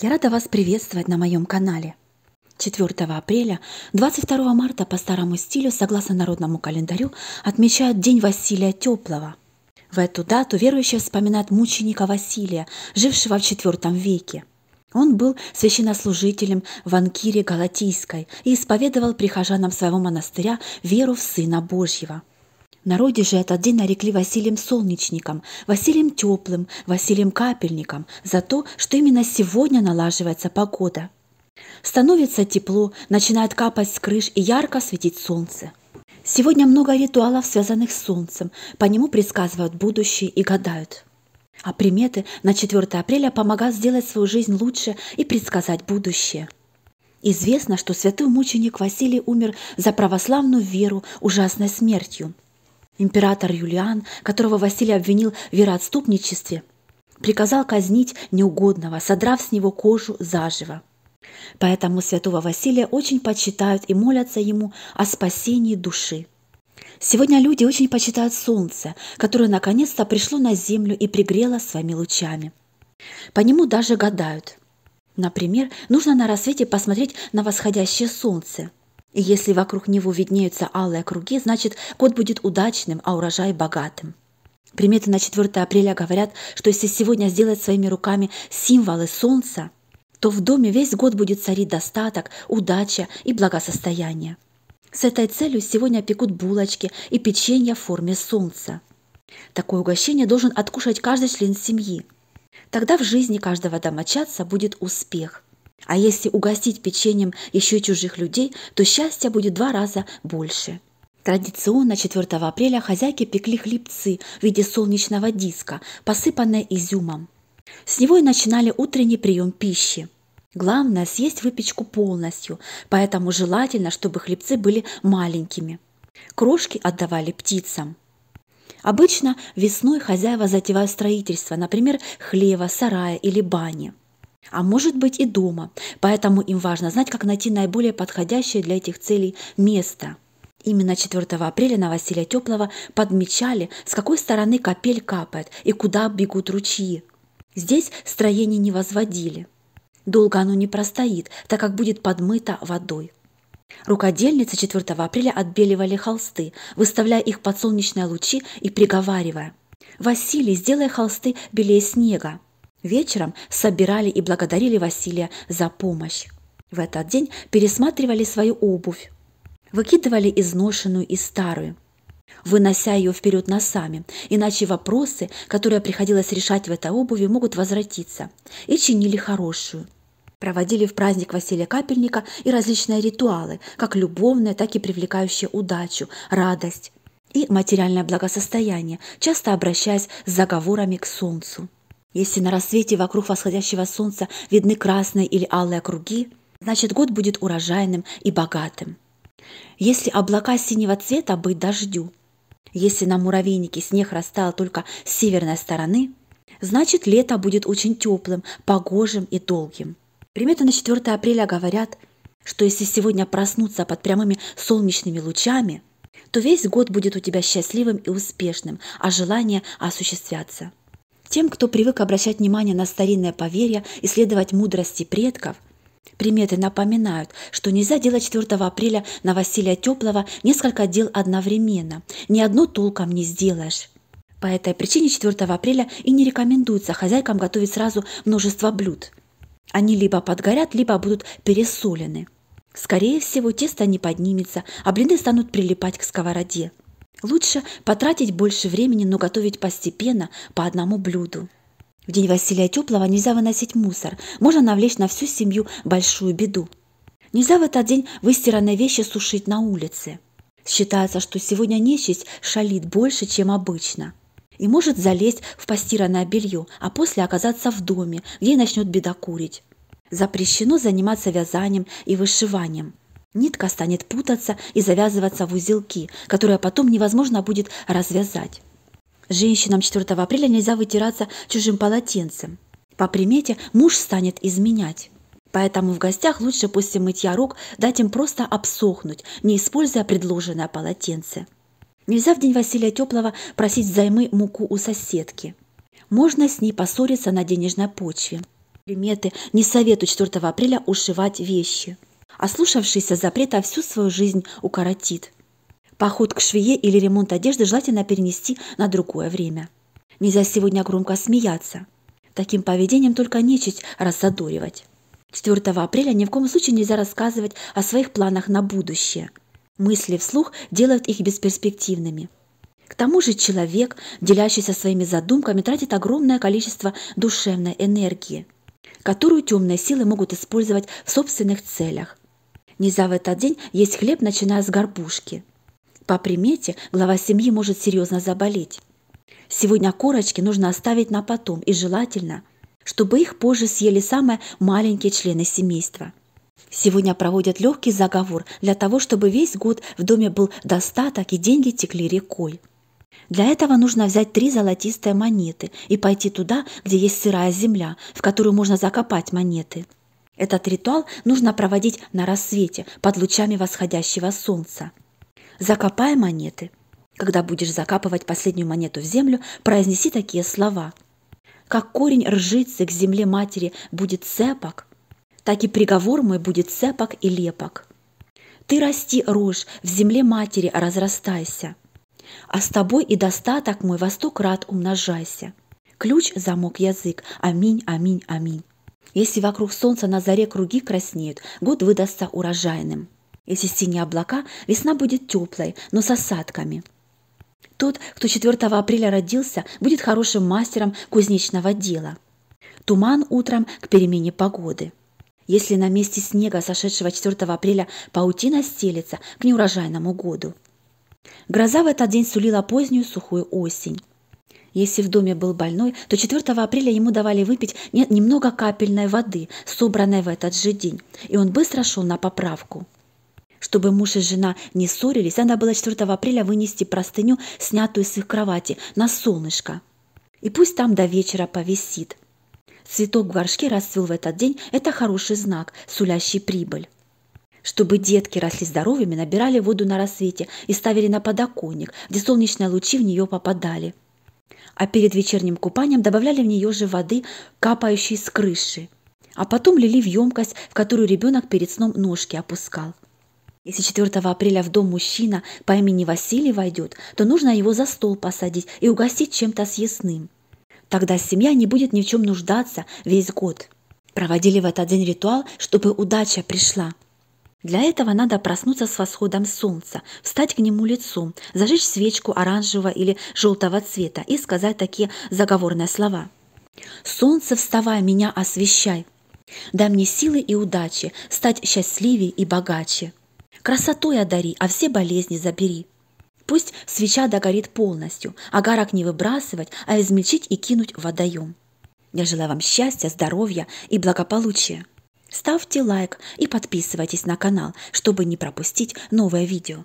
Я рада вас приветствовать на моем канале. 4 апреля, 22 марта по старому стилю, согласно народному календарю, отмечают День Василия Теплого. В эту дату верующие вспоминают мученика Василия, жившего в IV веке. Он был священнослужителем в Анкире Галатийской и исповедовал прихожанам своего монастыря веру в Сына Божьего – Народе же этот день нарекли Василием Солнечником, Василием Теплым, Василием Капельником за то, что именно сегодня налаживается погода. Становится тепло, начинает капать с крыш и ярко светить солнце. Сегодня много ритуалов, связанных с солнцем. По нему предсказывают будущее и гадают. А приметы на 4 апреля помогают сделать свою жизнь лучше и предсказать будущее. Известно, что святой мученик Василий умер за православную веру ужасной смертью – Император Юлиан, которого Василий обвинил в вероотступничестве, приказал казнить неугодного, содрав с него кожу заживо. Поэтому святого Василия очень почитают и молятся ему о спасении души. Сегодня люди очень почитают солнце, которое наконец-то пришло на землю и пригрело своими лучами. По нему даже гадают. Например, нужно на рассвете посмотреть на восходящее солнце – и если вокруг него виднеются алые круги, значит, год будет удачным, а урожай богатым. Приметы на 4 апреля говорят, что если сегодня сделать своими руками символы солнца, то в доме весь год будет царить достаток, удача и благосостояние. С этой целью сегодня пекут булочки и печенье в форме солнца. Такое угощение должен откушать каждый член семьи. Тогда в жизни каждого домочадца будет успех – а если угостить печеньем еще и чужих людей, то счастья будет два раза больше. Традиционно 4 апреля хозяйки пекли хлебцы в виде солнечного диска, посыпанные изюмом. С него и начинали утренний прием пищи. Главное – съесть выпечку полностью, поэтому желательно, чтобы хлебцы были маленькими. Крошки отдавали птицам. Обычно весной хозяева затевают строительство, например, хлева, сарая или бани – а может быть и дома. Поэтому им важно знать, как найти наиболее подходящее для этих целей место. Именно 4 апреля на Василия Теплого подмечали, с какой стороны капель капает и куда бегут ручьи. Здесь строение не возводили. Долго оно не простоит, так как будет подмыто водой. Рукодельницы 4 апреля отбеливали холсты, выставляя их под солнечные лучи и приговаривая. «Василий, сделай холсты белее снега, Вечером собирали и благодарили Василия за помощь. В этот день пересматривали свою обувь, выкидывали изношенную и старую, вынося ее вперед носами, иначе вопросы, которые приходилось решать в этой обуви, могут возвратиться, и чинили хорошую. Проводили в праздник Василия Капельника и различные ритуалы, как любовные, так и привлекающие удачу, радость и материальное благосостояние, часто обращаясь с заговорами к солнцу. Если на рассвете вокруг восходящего солнца видны красные или алые круги, значит год будет урожайным и богатым. Если облака синего цвета быть дождю, если на муравейнике снег растаял только с северной стороны, значит лето будет очень теплым, погожим и долгим. Приметы на 4 апреля говорят, что если сегодня проснуться под прямыми солнечными лучами, то весь год будет у тебя счастливым и успешным, а желания осуществятся. Тем, кто привык обращать внимание на старинное поверье и следовать мудрости предков, приметы напоминают, что нельзя делать 4 апреля на Василия Теплого несколько дел одновременно. Ни одно толком не сделаешь. По этой причине 4 апреля и не рекомендуется хозяйкам готовить сразу множество блюд. Они либо подгорят, либо будут пересолены. Скорее всего, тесто не поднимется, а блины станут прилипать к сковороде. Лучше потратить больше времени, но готовить постепенно по одному блюду. В день Василия Теплого нельзя выносить мусор, можно навлечь на всю семью большую беду. Нельзя в этот день выстиранные вещи сушить на улице. Считается, что сегодня нечисть шалит больше, чем обычно. И может залезть в постиранное белье, а после оказаться в доме, где и начнет бедокурить. Запрещено заниматься вязанием и вышиванием. Нитка станет путаться и завязываться в узелки, которые потом невозможно будет развязать. Женщинам 4 апреля нельзя вытираться чужим полотенцем. По примете муж станет изменять. Поэтому в гостях лучше после мытья рук дать им просто обсохнуть, не используя предложенное полотенце. Нельзя в день Василия Теплого просить взаймы муку у соседки. Можно с ней поссориться на денежной почве. Приметы не советую 4 апреля ушивать вещи – ослушавшийся запрета всю свою жизнь укоротит. Поход к швее или ремонт одежды желательно перенести на другое время. Нельзя сегодня громко смеяться. Таким поведением только нечисть раззадоривать. 4 апреля ни в коем случае нельзя рассказывать о своих планах на будущее. Мысли вслух делают их бесперспективными. К тому же человек, делящийся своими задумками, тратит огромное количество душевной энергии, которую темные силы могут использовать в собственных целях. Нельзя в этот день есть хлеб, начиная с горбушки. По примете, глава семьи может серьезно заболеть. Сегодня корочки нужно оставить на потом и желательно, чтобы их позже съели самые маленькие члены семейства. Сегодня проводят легкий заговор для того, чтобы весь год в доме был достаток и деньги текли рекой. Для этого нужно взять три золотистые монеты и пойти туда, где есть сырая земля, в которую можно закопать монеты – этот ритуал нужно проводить на рассвете под лучами восходящего солнца. Закопай монеты. Когда будешь закапывать последнюю монету в землю, произнеси такие слова. Как корень ржицы к земле матери будет цепок, так и приговор мой будет цепок и лепок. Ты расти, рожь, в земле матери разрастайся. А с тобой и достаток мой во сто крат умножайся. Ключ, замок, язык. Аминь, аминь, аминь. Если вокруг солнца на заре круги краснеют, год выдастся урожайным. Если синие облака, весна будет теплой, но с осадками. Тот, кто 4 апреля родился, будет хорошим мастером кузнечного дела. Туман утром к перемене погоды. Если на месте снега, сошедшего 4 апреля, паутина стелится к неурожайному году. Гроза в этот день сулила позднюю сухую осень. Если в доме был больной, то 4 апреля ему давали выпить немного капельной воды, собранной в этот же день, и он быстро шел на поправку. Чтобы муж и жена не ссорились, надо было 4 апреля вынести простыню, снятую с их кровати, на солнышко. И пусть там до вечера повисит. Цветок в горшке расцвел в этот день – это хороший знак, сулящий прибыль. Чтобы детки росли здоровыми, набирали воду на рассвете и ставили на подоконник, где солнечные лучи в нее попадали – а перед вечерним купанием добавляли в нее же воды, капающей с крыши. А потом лили в емкость, в которую ребенок перед сном ножки опускал. Если 4 апреля в дом мужчина по имени Василий войдет, то нужно его за стол посадить и угостить чем-то съестным. Тогда семья не будет ни в чем нуждаться весь год. Проводили в этот день ритуал, чтобы удача пришла – для этого надо проснуться с восходом солнца, встать к нему лицом, зажечь свечку оранжевого или желтого цвета и сказать такие заговорные слова. «Солнце, вставай, меня освещай! Дай мне силы и удачи стать счастливее и богаче! Красотой одари, а все болезни забери!» Пусть свеча догорит полностью, а огарок не выбрасывать, а измельчить и кинуть в водоем. Я желаю вам счастья, здоровья и благополучия. Ставьте лайк и подписывайтесь на канал, чтобы не пропустить новое видео.